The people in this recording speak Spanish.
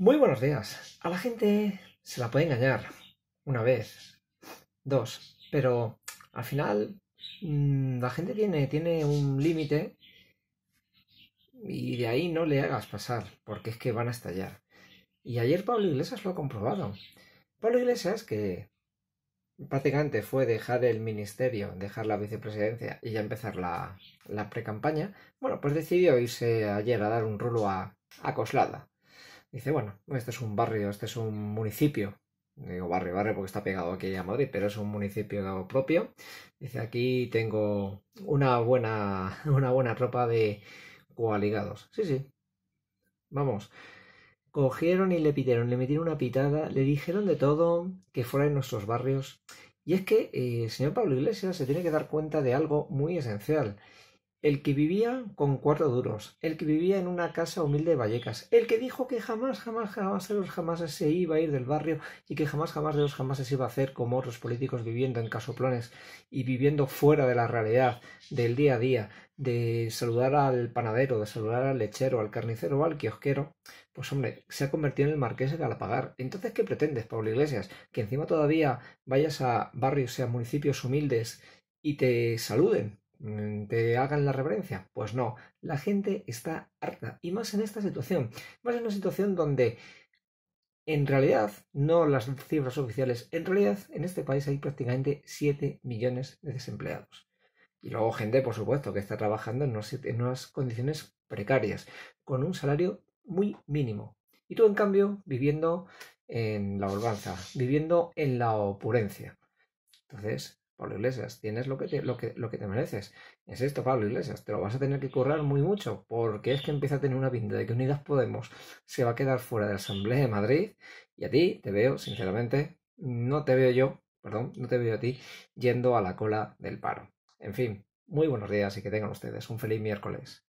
Muy buenos días. A la gente se la puede engañar una vez, dos, pero al final mm, la gente tiene, tiene un límite y de ahí no le hagas pasar, porque es que van a estallar. Y ayer Pablo Iglesias lo ha comprobado. Pablo Iglesias, que prácticamente fue dejar el ministerio, dejar la vicepresidencia y ya empezar la, la pre bueno, pues decidió irse ayer a dar un rulo a, acoslada. Dice, bueno, este es un barrio, este es un municipio. Digo barrio, barrio porque está pegado aquí a Madrid, pero es un municipio propio. Dice, aquí tengo una buena, una buena tropa de coaligados. Sí, sí. Vamos. Cogieron y le pidieron, le metieron una pitada, le dijeron de todo, que fuera en nuestros barrios. Y es que eh, el señor Pablo Iglesias se tiene que dar cuenta de algo muy esencial el que vivía con cuatro duros, el que vivía en una casa humilde de Vallecas, el que dijo que jamás, jamás, jamás los jamás se iba a ir del barrio y que jamás, jamás de jamás se iba a hacer como otros políticos viviendo en casoplones y viviendo fuera de la realidad, del día a día, de saludar al panadero, de saludar al lechero, al carnicero o al kiosquero, pues hombre, se ha convertido en el marqués de Galapagar. Entonces, ¿qué pretendes, Pablo Iglesias? Que encima todavía vayas a barrios y a municipios humildes y te saluden te mm, hagan la reverencia. Pues no, la gente está harta. Y más en esta situación, más en una situación donde en realidad, no las cifras oficiales, en realidad en este país hay prácticamente 7 millones de desempleados. Y luego gente, por supuesto, que está trabajando en unas, condiciones precarias, con un salario muy mínimo. Y tú, en cambio, viviendo en la holganza, viviendo en la opulencia. Entonces, Pablo Iglesias, tienes lo que, te, lo, que, lo que te mereces. Es esto, Pablo Iglesias, te lo vas a tener que currar muy mucho, porque es que empieza a tener una pinta de que Unidas Podemos se va a quedar fuera de la Asamblea de Madrid, y a ti te veo, sinceramente, no te veo yo, perdón, no te veo a ti yendo a la cola del paro. En fin, muy buenos días y que tengan ustedes un feliz miércoles.